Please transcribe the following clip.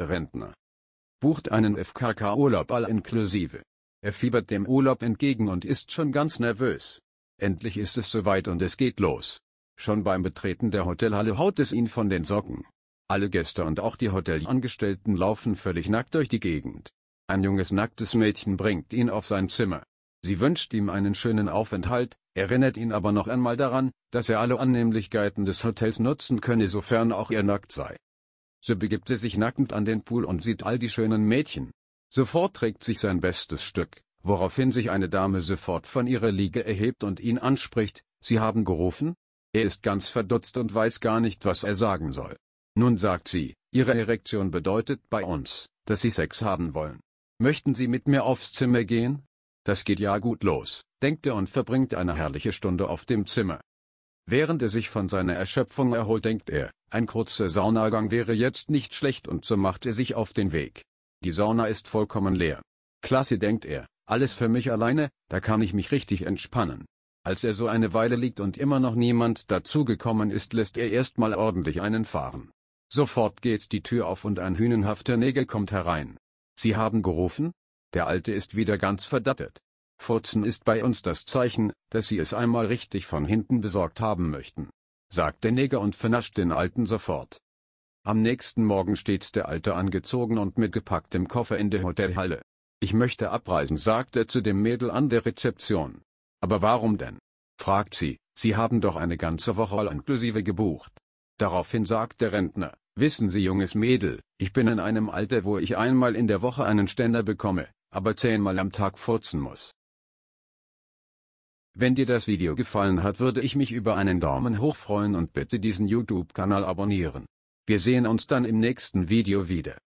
Rentner. Bucht einen FKK-Urlaub all inklusive. Er fiebert dem Urlaub entgegen und ist schon ganz nervös. Endlich ist es soweit und es geht los. Schon beim Betreten der Hotelhalle haut es ihn von den Socken. Alle Gäste und auch die Hotelangestellten laufen völlig nackt durch die Gegend. Ein junges nacktes Mädchen bringt ihn auf sein Zimmer. Sie wünscht ihm einen schönen Aufenthalt, erinnert ihn aber noch einmal daran, dass er alle Annehmlichkeiten des Hotels nutzen könne, sofern auch er nackt sei. So begibt er sich nackend an den Pool und sieht all die schönen Mädchen. Sofort trägt sich sein bestes Stück, woraufhin sich eine Dame sofort von ihrer Liege erhebt und ihn anspricht, Sie haben gerufen? Er ist ganz verdutzt und weiß gar nicht, was er sagen soll. Nun sagt sie, Ihre Erektion bedeutet bei uns, dass Sie Sex haben wollen. Möchten Sie mit mir aufs Zimmer gehen? Das geht ja gut los, denkt er und verbringt eine herrliche Stunde auf dem Zimmer. Während er sich von seiner Erschöpfung erholt, denkt er, ein kurzer Saunagang wäre jetzt nicht schlecht und so macht er sich auf den Weg. Die Sauna ist vollkommen leer. Klasse denkt er, alles für mich alleine, da kann ich mich richtig entspannen. Als er so eine Weile liegt und immer noch niemand dazugekommen ist, lässt er erstmal ordentlich einen fahren. Sofort geht die Tür auf und ein hünenhafter Neger kommt herein. Sie haben gerufen? Der Alte ist wieder ganz verdattet. Furzen ist bei uns das Zeichen, dass Sie es einmal richtig von hinten besorgt haben möchten sagt der Neger und vernascht den Alten sofort. Am nächsten Morgen steht der Alte angezogen und mit gepacktem Koffer in der Hotelhalle. Ich möchte abreisen, sagt er zu dem Mädel an der Rezeption. Aber warum denn? fragt sie, Sie haben doch eine ganze Woche all inklusive gebucht. Daraufhin sagt der Rentner, wissen Sie junges Mädel, ich bin in einem Alter, wo ich einmal in der Woche einen Ständer bekomme, aber zehnmal am Tag furzen muss. Wenn dir das Video gefallen hat würde ich mich über einen Daumen hoch freuen und bitte diesen YouTube-Kanal abonnieren. Wir sehen uns dann im nächsten Video wieder.